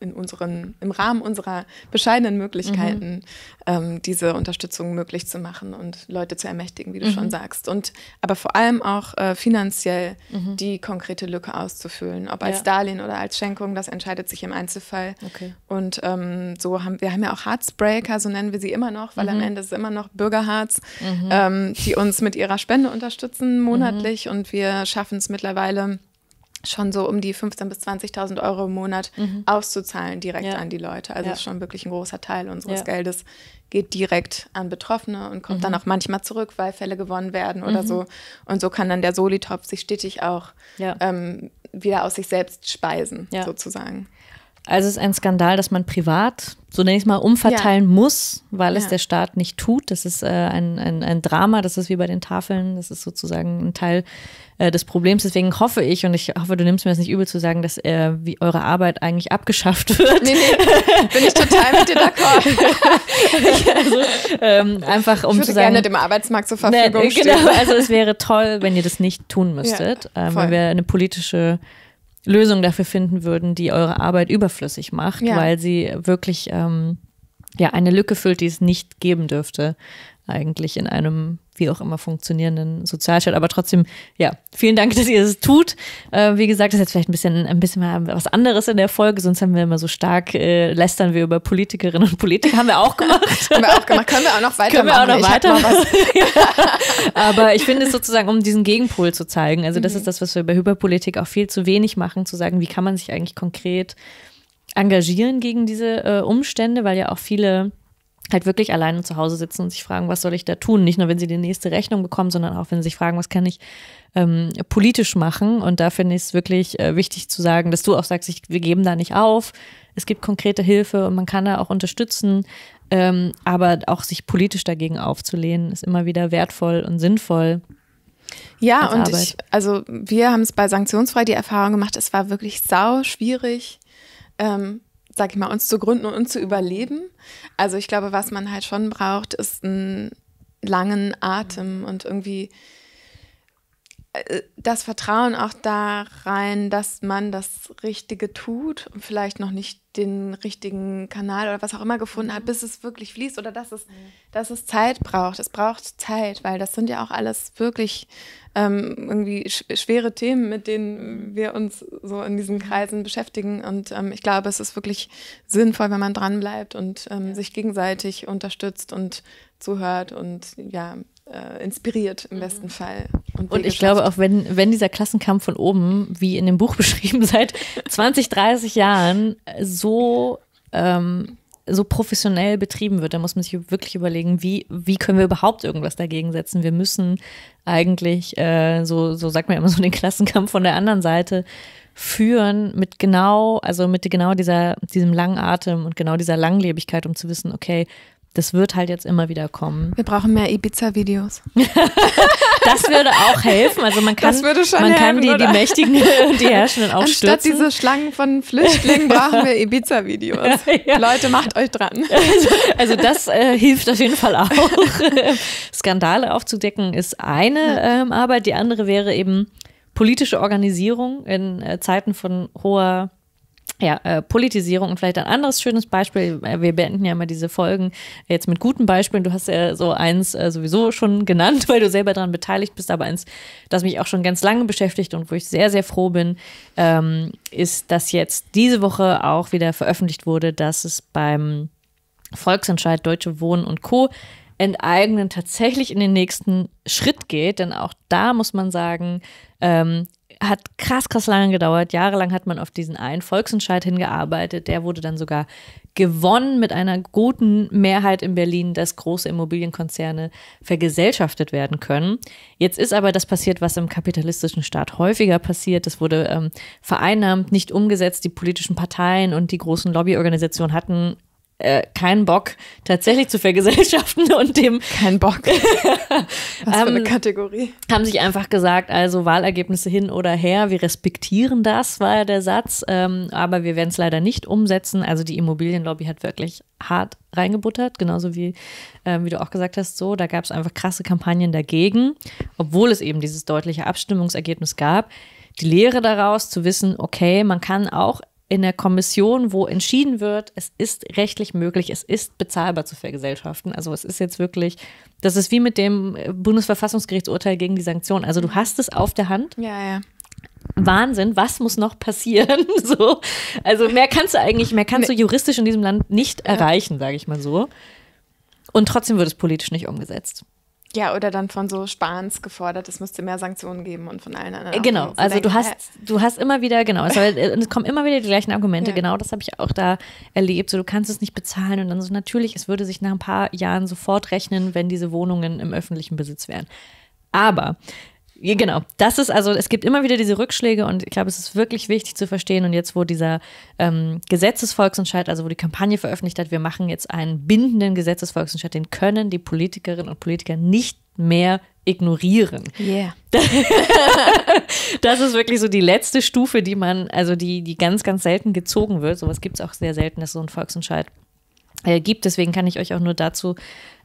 in unseren, im Rahmen unserer bescheidenen Möglichkeiten mhm. ähm, diese Unterstützung möglich zu machen und Leute zu ermächtigen, wie du mhm. schon sagst. Und aber vor allem auch äh, finanziell mhm. die konkrete Lücke auszufüllen. Ob als ja. Darlehen oder als Schenkung, das entscheidet sich im Einzelfall. Okay. Und ähm, so haben wir haben ja auch Heartsbreaker, so nennen wir sie immer noch, weil am mhm. Ende ist es immer noch Bürgerharz, mhm. ähm, die uns mit ihrer Spende unterstützen monatlich mhm. und wir schaffen es mittlerweile schon so um die 15.000 bis 20.000 Euro im Monat mhm. auszuzahlen direkt ja. an die Leute. Also ja. ist schon wirklich ein großer Teil unseres ja. Geldes geht direkt an Betroffene und kommt mhm. dann auch manchmal zurück, weil Fälle gewonnen werden oder mhm. so. Und so kann dann der Solitopf sich stetig auch ähm, wieder aus sich selbst speisen, sozusagen. Also es ist ein Skandal, dass man privat, so nenne ich es mal, umverteilen ja. muss, weil ja. es der Staat nicht tut. Das ist äh, ein, ein, ein, Drama, das ist wie bei den Tafeln, das ist sozusagen ein Teil äh, des Problems. Deswegen hoffe ich, und ich hoffe, du nimmst mir das nicht übel zu sagen, dass äh, wie eure Arbeit eigentlich abgeschafft wird. Nee, nee, bin ich total mit dir d'accord. also, ähm, einfach um ich würde zu sagen. gerne dem Arbeitsmarkt zur Verfügung nee, Genau, stehen. also es wäre toll, wenn ihr das nicht tun müsstet, ja, ähm, wenn wir eine politische Lösung dafür finden würden, die eure Arbeit überflüssig macht, ja. weil sie wirklich ähm, ja eine Lücke füllt, die es nicht geben dürfte eigentlich in einem wie auch immer funktionierenden Sozialstaat. Aber trotzdem, ja, vielen Dank, dass ihr es tut. Äh, wie gesagt, das ist jetzt vielleicht ein bisschen, ein bisschen mal was anderes in der Folge, sonst haben wir immer so stark, äh, lästern wir über Politikerinnen und Politiker. Haben wir auch gemacht. haben wir auch gemacht. Können wir auch noch weiter Können wir auch noch ich weiter. Noch ja. Aber ich finde es sozusagen, um diesen Gegenpol zu zeigen. Also das mhm. ist das, was wir bei Hyperpolitik auch viel zu wenig machen, zu sagen, wie kann man sich eigentlich konkret engagieren gegen diese äh, Umstände, weil ja auch viele halt wirklich alleine zu Hause sitzen und sich fragen, was soll ich da tun? Nicht nur, wenn sie die nächste Rechnung bekommen, sondern auch, wenn sie sich fragen, was kann ich ähm, politisch machen? Und da finde ich es wirklich äh, wichtig zu sagen, dass du auch sagst, ich, wir geben da nicht auf. Es gibt konkrete Hilfe und man kann da auch unterstützen. Ähm, aber auch sich politisch dagegen aufzulehnen, ist immer wieder wertvoll und sinnvoll. Ja, und ich, also wir haben es bei Sanktionsfrei die Erfahrung gemacht, es war wirklich sau schwierig. Ähm, sag ich mal, uns zu gründen und zu überleben. Also ich glaube, was man halt schon braucht, ist einen langen Atem und irgendwie äh, das Vertrauen auch da rein, dass man das Richtige tut und vielleicht noch nicht den richtigen Kanal oder was auch immer gefunden hat, mhm. bis es wirklich fließt oder dass es, dass es Zeit braucht. Es braucht Zeit, weil das sind ja auch alles wirklich ähm, irgendwie sch schwere Themen, mit denen wir uns so in diesen mhm. Kreisen beschäftigen. Und ähm, ich glaube, es ist wirklich sinnvoll, wenn man dranbleibt und ähm, ja. sich gegenseitig unterstützt und zuhört und ja, äh, inspiriert im mhm. besten Fall. Und, und ich glaube, auch wenn, wenn dieser Klassenkampf von oben, wie in dem Buch beschrieben, seit 20, 30 Jahren so ähm, so professionell betrieben wird. Da muss man sich wirklich überlegen, wie, wie können wir überhaupt irgendwas dagegen setzen. Wir müssen eigentlich, äh, so, so sagt man immer so, den Klassenkampf von der anderen Seite führen mit genau, also mit genau dieser, diesem langen Atem und genau dieser Langlebigkeit, um zu wissen, okay, das wird halt jetzt immer wieder kommen. Wir brauchen mehr Ibiza-Videos. das würde auch helfen. Also man kann, man helfen, kann die, die Mächtigen und die Herrschenden auch Anstatt stützen. diese Schlangen von Flüchtlingen brauchen wir Ibiza-Videos. ja. Leute, macht euch dran. Also, also das äh, hilft auf jeden Fall auch. Skandale aufzudecken ist eine ähm, Arbeit. Die andere wäre eben politische Organisierung in äh, Zeiten von hoher ja, äh, Politisierung und vielleicht ein anderes schönes Beispiel. Äh, wir beenden ja immer diese Folgen jetzt mit guten Beispielen. Du hast ja so eins äh, sowieso schon genannt, weil du selber daran beteiligt bist, aber eins, das mich auch schon ganz lange beschäftigt und wo ich sehr, sehr froh bin, ähm, ist, dass jetzt diese Woche auch wieder veröffentlicht wurde, dass es beim Volksentscheid Deutsche Wohnen und Co. Enteignen tatsächlich in den nächsten Schritt geht, denn auch da muss man sagen, ähm, hat krass, krass lange gedauert. Jahrelang hat man auf diesen einen Volksentscheid hingearbeitet. Der wurde dann sogar gewonnen mit einer guten Mehrheit in Berlin, dass große Immobilienkonzerne vergesellschaftet werden können. Jetzt ist aber das passiert, was im kapitalistischen Staat häufiger passiert. Das wurde ähm, vereinnahmt, nicht umgesetzt. Die politischen Parteien und die großen Lobbyorganisationen hatten äh, keinen Bock, tatsächlich zu vergesellschaften und dem. Kein Bock. Was für eine ähm, Kategorie. Haben sich einfach gesagt, also Wahlergebnisse hin oder her, wir respektieren das, war ja der Satz, ähm, aber wir werden es leider nicht umsetzen. Also die Immobilienlobby hat wirklich hart reingebuttert, genauso wie, ähm, wie du auch gesagt hast, so, da gab es einfach krasse Kampagnen dagegen, obwohl es eben dieses deutliche Abstimmungsergebnis gab die Lehre daraus zu wissen, okay, man kann auch in der Kommission, wo entschieden wird, es ist rechtlich möglich, es ist bezahlbar zu vergesellschaften. Also es ist jetzt wirklich, das ist wie mit dem äh, Bundesverfassungsgerichtsurteil gegen die Sanktionen. Also du hast es auf der Hand. Ja, ja. Wahnsinn, was muss noch passieren? so, also mehr kannst du eigentlich, mehr kannst du juristisch in diesem Land nicht erreichen, sage ich mal so. Und trotzdem wird es politisch nicht umgesetzt. Ja, oder dann von so Spahns gefordert, es müsste mehr Sanktionen geben und von allen anderen. Äh, genau, also du hast, du hast immer wieder, genau, es, äh, es kommen immer wieder die gleichen Argumente, ja. genau, das habe ich auch da erlebt. So, du kannst es nicht bezahlen und dann so, natürlich, es würde sich nach ein paar Jahren sofort rechnen, wenn diese Wohnungen im öffentlichen Besitz wären. Aber ja, Genau, das ist also, es gibt immer wieder diese Rückschläge und ich glaube, es ist wirklich wichtig zu verstehen. Und jetzt, wo dieser ähm, Gesetzesvolksentscheid, also wo die Kampagne veröffentlicht hat, wir machen jetzt einen bindenden Gesetzesvolksentscheid, den können die Politikerinnen und Politiker nicht mehr ignorieren. Yeah. das ist wirklich so die letzte Stufe, die man, also die, die ganz, ganz selten gezogen wird. Sowas gibt es auch sehr selten, dass so ein Volksentscheid äh, gibt. Deswegen kann ich euch auch nur dazu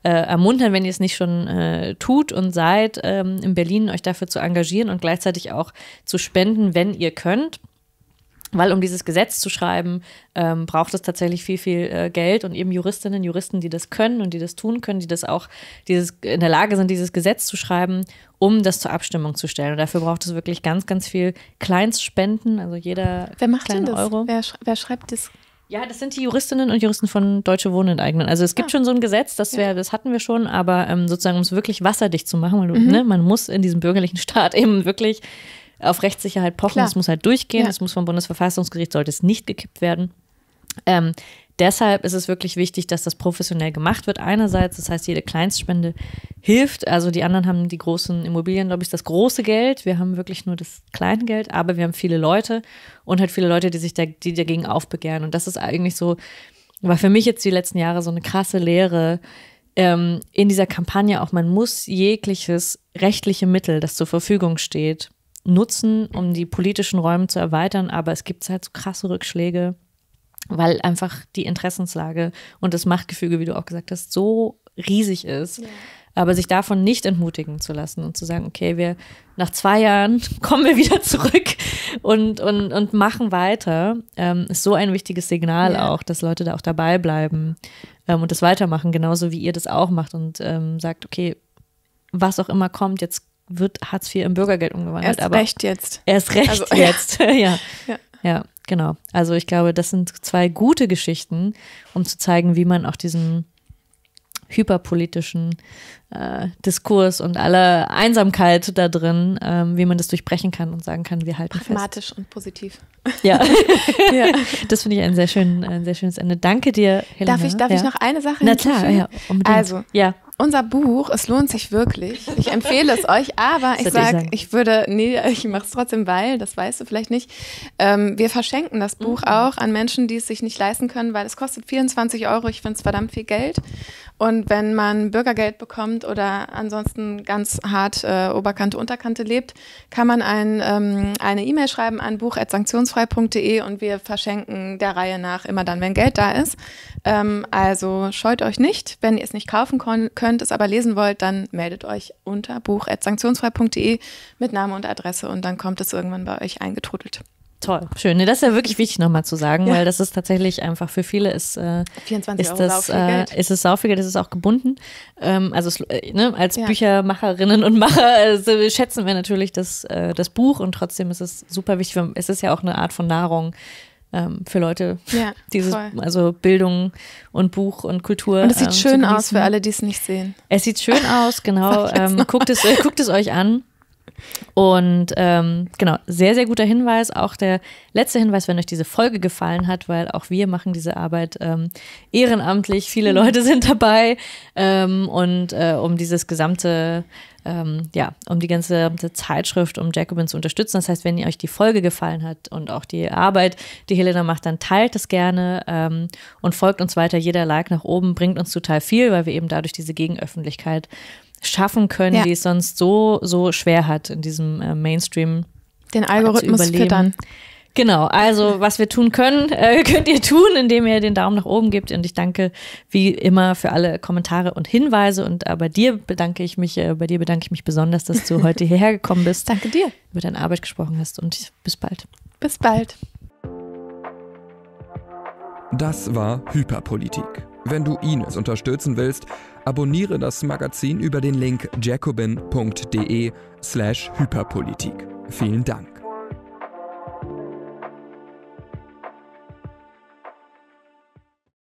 äh, ermuntern, wenn ihr es nicht schon äh, tut und seid, ähm, in Berlin euch dafür zu engagieren und gleichzeitig auch zu spenden, wenn ihr könnt. Weil um dieses Gesetz zu schreiben, ähm, braucht es tatsächlich viel, viel äh, Geld und eben Juristinnen, Juristen, die das können und die das tun können, die das auch dieses, in der Lage sind, dieses Gesetz zu schreiben, um das zur Abstimmung zu stellen. Und dafür braucht es wirklich ganz, ganz viel Kleinstspenden, also jeder wer macht kleinen denn das? Euro. Wer, sch wer schreibt das ja, das sind die Juristinnen und Juristen von Deutsche Wohnen enteignen. Also es gibt ah. schon so ein Gesetz, das, wär, das hatten wir schon, aber ähm, sozusagen, um es wirklich wasserdicht zu machen, weil mhm. ne, man muss in diesem bürgerlichen Staat eben wirklich auf Rechtssicherheit pochen, es muss halt durchgehen, es muss vom Bundesverfassungsgericht, sollte es nicht gekippt werden. Ähm, Deshalb ist es wirklich wichtig, dass das professionell gemacht wird. Einerseits, das heißt, jede Kleinstspende hilft. Also die anderen haben die großen Immobilien, glaube ich, das große Geld. Wir haben wirklich nur das Kleingeld, aber wir haben viele Leute und halt viele Leute, die sich da, die dagegen aufbegehren. Und das ist eigentlich so, war für mich jetzt die letzten Jahre so eine krasse Lehre ähm, in dieser Kampagne auch. Man muss jegliches rechtliche Mittel, das zur Verfügung steht, nutzen, um die politischen Räume zu erweitern. Aber es gibt halt so krasse Rückschläge weil einfach die Interessenslage und das Machtgefüge, wie du auch gesagt hast, so riesig ist. Ja. Aber sich davon nicht entmutigen zu lassen und zu sagen, okay, wir nach zwei Jahren kommen wir wieder zurück und, und, und machen weiter, ähm, ist so ein wichtiges Signal ja. auch, dass Leute da auch dabei bleiben ähm, und das weitermachen, genauso wie ihr das auch macht und ähm, sagt, okay, was auch immer kommt, jetzt wird Hartz IV im Bürgergeld umgewandelt. Erst aber recht jetzt. Erst recht also, jetzt, ja. ja. ja. Genau. Also ich glaube, das sind zwei gute Geschichten, um zu zeigen, wie man auch diesen hyperpolitischen äh, Diskurs und aller Einsamkeit da drin, ähm, wie man das durchbrechen kann und sagen kann, wir halten Pragmatisch fest. und positiv. Ja, ja. das finde ich ein sehr, schön, ein sehr schönes Ende. Danke dir, Helena. Darf ich, darf ja. ich noch eine Sache Na klar, ja, unbedingt. Also, ja unser Buch, es lohnt sich wirklich. Ich empfehle es euch, aber ich sage, ich, würde, nee, ich mache es trotzdem, weil, das weißt du vielleicht nicht, ähm, wir verschenken das Buch mhm. auch an Menschen, die es sich nicht leisten können, weil es kostet 24 Euro. Ich finde es verdammt viel Geld. Und wenn man Bürgergeld bekommt oder ansonsten ganz hart äh, Oberkante, Unterkante lebt, kann man ein, ähm, eine E-Mail schreiben an buch.sanktionsfrei.de und wir verschenken der Reihe nach immer dann, wenn Geld da ist. Ähm, also scheut euch nicht. Wenn ihr es nicht kaufen könnt, es aber lesen wollt, dann meldet euch unter buch.sanktionsfrei.de mit Name und Adresse und dann kommt es irgendwann bei euch eingetrudelt. Toll, schön. Nee, das ist ja wirklich wichtig nochmal zu sagen, ja. weil das ist tatsächlich einfach für viele ist, äh, 24 ist Euro das, äh, ist es saufiger, das ist auch gebunden. Ähm, also es, äh, ne, als ja. Büchermacherinnen und Macher äh, schätzen wir natürlich das, äh, das Buch und trotzdem ist es super wichtig. Weil es ist ja auch eine Art von Nahrung ähm, für Leute ja, dieses voll. also Bildung und Buch und Kultur. Und es sieht ähm, schön aus für alle, die es nicht sehen. Es sieht schön aus, genau. Ähm, guckt, es, äh, guckt es euch an. Und ähm, genau, sehr, sehr guter Hinweis. Auch der letzte Hinweis, wenn euch diese Folge gefallen hat, weil auch wir machen diese Arbeit ähm, ehrenamtlich. Viele mhm. Leute sind dabei. Ähm, und äh, um dieses gesamte, ähm, ja, um die ganze Zeitschrift, um Jacobin zu unterstützen. Das heißt, wenn euch die Folge gefallen hat und auch die Arbeit, die Helena macht, dann teilt es gerne ähm, und folgt uns weiter. Jeder Like nach oben bringt uns total viel, weil wir eben dadurch diese Gegenöffentlichkeit schaffen können, ja. die es sonst so, so schwer hat in diesem äh, Mainstream. Den Algorithmus füttern. Genau, also was wir tun können, äh, könnt ihr tun, indem ihr den Daumen nach oben gebt. Und ich danke wie immer für alle Kommentare und Hinweise. Und äh, bei dir bedanke ich mich, äh, bei dir bedanke ich mich besonders, dass du heute hierher gekommen bist. danke dir. Über deine Arbeit gesprochen hast und bis bald. Bis bald. Das war Hyperpolitik. Wenn du ihn unterstützen willst, abonniere das Magazin über den Link jacobin.de slash Hyperpolitik. Vielen Dank.